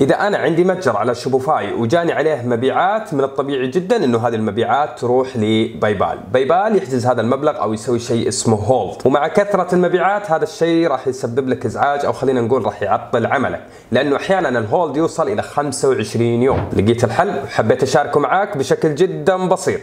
اذا انا عندي متجر على شوبيفاي وجاني عليه مبيعات من الطبيعي جدا انه هذه المبيعات تروح لبايبال بايبال يحجز هذا المبلغ او يسوي شيء اسمه هولد ومع كثره المبيعات هذا الشيء راح يسبب لك ازعاج او خلينا نقول راح يعطل عملك لانه احيانا الهولد يوصل الى 25 يوم لقيت الحل وحبيت اشاركه معاك بشكل جدا بسيط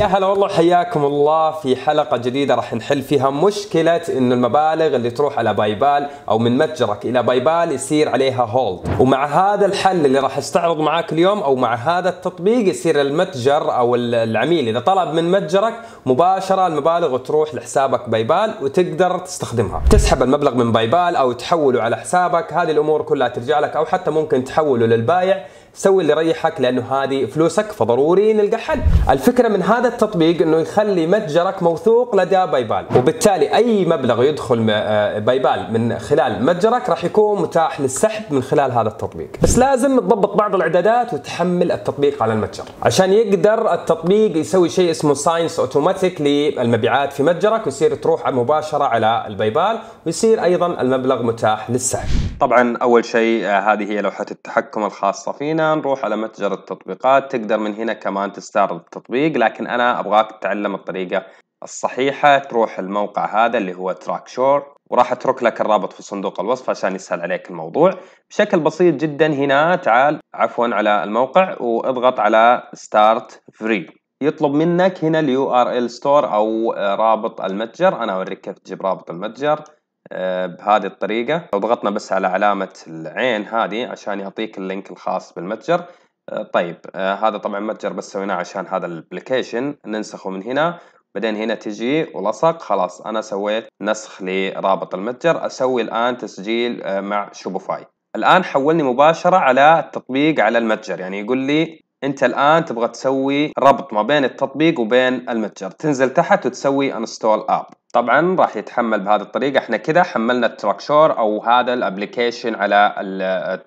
يا هلا والله حياكم الله في حلقة جديدة راح نحل فيها مشكلة انه المبالغ اللي تروح على بايبال او من متجرك الى بايبال يصير عليها هولد ومع هذا الحل اللي راح استعرض معاك اليوم او مع هذا التطبيق يصير المتجر او العميل اذا طلب من متجرك مباشرة المبالغ تروح لحسابك بايبال وتقدر تستخدمها تسحب المبلغ من بايبال او تحوله على حسابك هذه الامور كلها ترجع لك او حتى ممكن تحوله للبايع سوي اللي يريحك لانه هذه فلوسك فضروري نلقى حل الفكره من هذا التطبيق انه يخلي متجرك موثوق لدى بايبال وبالتالي اي مبلغ يدخل آه، بايبال من خلال متجرك راح يكون متاح للسحب من خلال هذا التطبيق بس لازم تضبط بعض الاعدادات وتحمل التطبيق على المتجر عشان يقدر التطبيق يسوي شيء اسمه ساينس اوتوماتيك للمبيعات في متجرك ويصير تروح مباشره على بال ويصير ايضا المبلغ متاح للسحب طبعا اول شيء آه، هذه هي لوحه التحكم الخاصه فينا نروح على متجر التطبيقات تقدر من هنا كمان تستعرض التطبيق لكن انا ابغاك تتعلم الطريقه الصحيحه تروح الموقع هذا اللي هو تراك شور وراح اترك لك الرابط في صندوق الوصف عشان يسهل عليك الموضوع بشكل بسيط جدا هنا تعال عفوا على الموقع واضغط على ستارت فري يطلب منك هنا اليو ار ال ستور او آه، رابط المتجر انا اوريك كيف تجيب رابط المتجر آه، بهذه الطريقة لو ضغطنا بس على علامة العين هذه عشان يعطيك اللينك الخاص بالمتجر آه، طيب آه، هذا طبعا متجر بس سويناه عشان هذا الابلكيشن ننسخه من هنا بعدين هنا تجي ولصق خلاص انا سويت نسخ لرابط المتجر اسوي الان تسجيل مع شوبوفاي الان حولني مباشرة على التطبيق على المتجر يعني يقول لي انت الان تبغى تسوي ربط ما بين التطبيق وبين المتجر تنزل تحت وتسوي انستول اب طبعا راح يتحمل بهذه الطريقه احنا كده حملنا التراكشور او هذا الابلكيشن على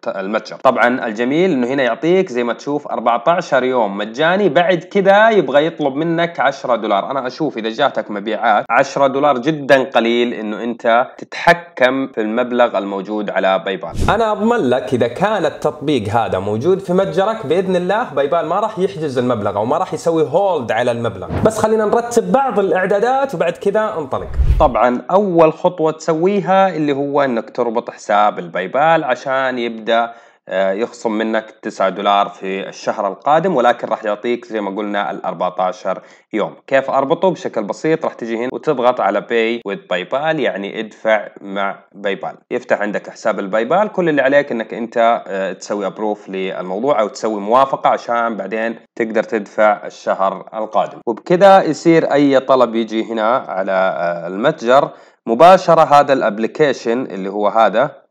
المتجر طبعا الجميل انه هنا يعطيك زي ما تشوف 14 يوم مجاني بعد كده يبغى يطلب منك 10 دولار انا اشوف اذا جاتك مبيعات 10 دولار جدا قليل انه انت تتحكم في المبلغ الموجود على بايبال انا اضمن لك اذا كان التطبيق هذا موجود في متجرك باذن الله بايبال ما راح يحجز المبلغ او ما راح يسوي هولد على المبلغ بس خلينا نرتب بعض الاعدادات وبعد كذا تنطلق طبعا اول خطوه تسويها اللي هو انك تربط حساب البايبال عشان يبدا آه، يخصم منك 9 دولار في الشهر القادم ولكن راح يعطيك زي ما قلنا ال 14 يوم كيف اربطه بشكل بسيط راح تجي هنا وتضغط على باي وذ باي بال يعني ادفع مع باي بال يفتح عندك حساب الباي بال كل اللي عليك انك انت آه، تسوي ابروف للموضوع او تسوي موافقه عشان بعدين تقدر تدفع الشهر القادم وبكذا يصير اي طلب يجي هنا على آه، المتجر مباشره هذا الابلكيشن اللي هو هذا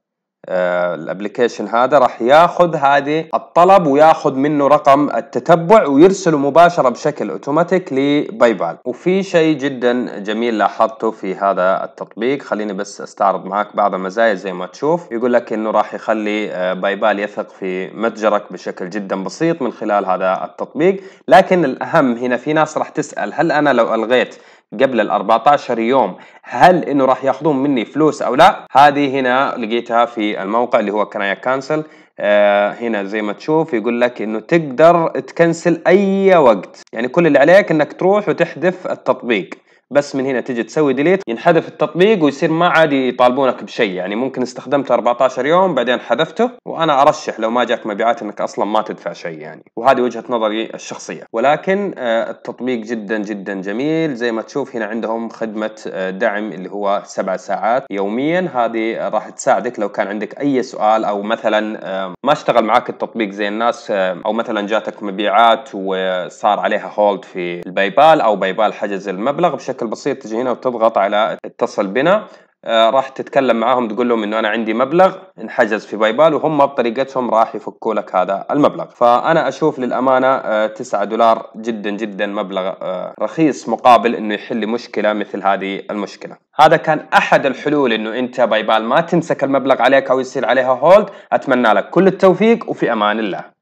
آه، الابلكيشن هذا راح ياخذ هذه الطلب وياخذ منه رقم التتبع ويرسله مباشره بشكل اوتوماتيك لباي بال وفي شيء جدا جميل لاحظته في هذا التطبيق خليني بس استعرض معك بعض المزايا زي ما تشوف يقول لك انه راح يخلي آه، باي بال يثق في متجرك بشكل جدا بسيط من خلال هذا التطبيق لكن الاهم هنا في ناس راح تسال هل انا لو الغيت قبل ال 14 يوم هل انه راح ياخذون مني فلوس او لا هذه هنا لقيتها في الموقع اللي هو كنايا كانسل آه هنا زي ما تشوف يقول لك انه تقدر تكنسل اي وقت يعني كل اللي عليك انك تروح وتحذف التطبيق بس من هنا تجي تسوي ديليت ينحذف التطبيق ويصير ما عاد يطالبونك بشيء يعني ممكن استخدمته 14 يوم بعدين حذفته وانا ارشح لو ما جاك مبيعات انك اصلا ما تدفع شيء يعني وهذه وجهه نظري الشخصيه ولكن آه، التطبيق جدا جدا جميل زي ما تشوف هنا عندهم خدمه آه، دعم اللي هو سبع ساعات يوميا هذه راح تساعدك لو كان عندك اي سؤال او مثلا آه، ما اشتغل معك التطبيق زي الناس او مثلا جاتك مبيعات وصار عليها هولد في الباي بال او باي بال حجز المبلغ بشكل البسيط تجي هنا وتضغط على اتصل بنا آه، راح تتكلم معاهم تقول لهم انه انا عندي مبلغ انحجز في باي بال وهم بطريقتهم راح يفكوا لك هذا المبلغ فانا اشوف للامانه 9 آه، دولار جدا جدا مبلغ آه، رخيص مقابل انه يحل مشكله مثل هذه المشكله هذا كان احد الحلول انه انت باي بال ما تمسك المبلغ عليك او يصير عليها هولد اتمنى لك كل التوفيق وفي امان الله